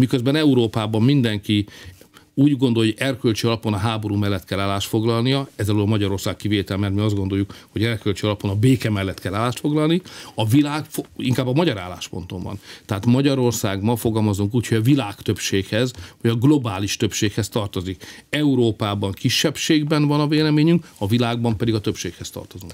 Miközben Európában mindenki úgy gondolja, hogy erkölcsi alapon a háború mellett kell állást foglalnia, ez alól Magyarország kivétel, mert mi azt gondoljuk, hogy erkölcsi alapon a béke mellett kell állást foglalni, a világ inkább a magyar állásponton van. Tehát Magyarország ma fogalmazunk úgy, hogy a világ többséghez, vagy a globális többséghez tartozik. Európában kisebbségben van a véleményünk, a világban pedig a többséghez tartozunk.